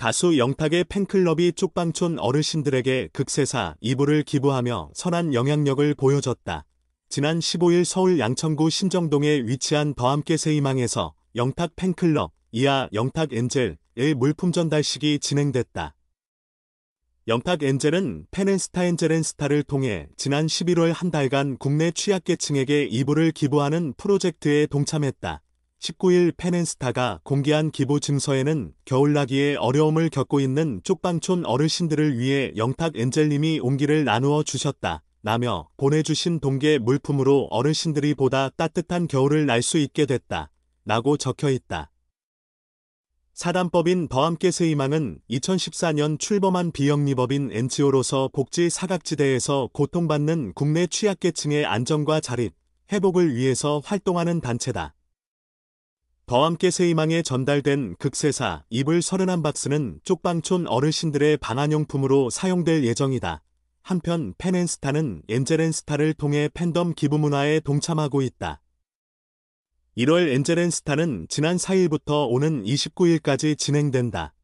가수 영탁의 팬클럽이 쪽방촌 어르신들에게 극세사 이불을 기부하며 선한 영향력을 보여줬다. 지난 15일 서울 양천구 신정동에 위치한 더함께 세희망에서 영탁 팬클럽 이하 영탁 엔젤의 물품 전달식이 진행됐다. 영탁 엔젤은 페넨스타 엔젤앤스타를 통해 지난 11월 한 달간 국내 취약계층에게 이불을 기부하는 프로젝트에 동참했다. 19일 페넨스타가 공개한 기부 증서에는 겨울나기에 어려움을 겪고 있는 쪽방촌 어르신들을 위해 영탁 엔젤님이 온기를 나누어 주셨다. 라며 보내주신 동계 물품으로 어르신들이 보다 따뜻한 겨울을 날 수 있게 됐다. 라고 적혀 있다. 사단법인 더함께스희망은 2014년 출범한 비영리법인 NGO로서 복지 사각지대에서 고통받는 국내 취약계층의 안정과 자립, 회복을 위해서 활동하는 단체다. 더와 함께 세희망에 전달된 극세사 이불 31박스는 쪽방촌 어르신들의 방한용품으로 사용될 예정이다. 한편 펜앤스타는 엔젤앤스타를 통해 팬덤 기부 문화에 동참하고 있다. 1월 엔젤앤스타는 지난 4일부터 오는 29일까지 진행된다.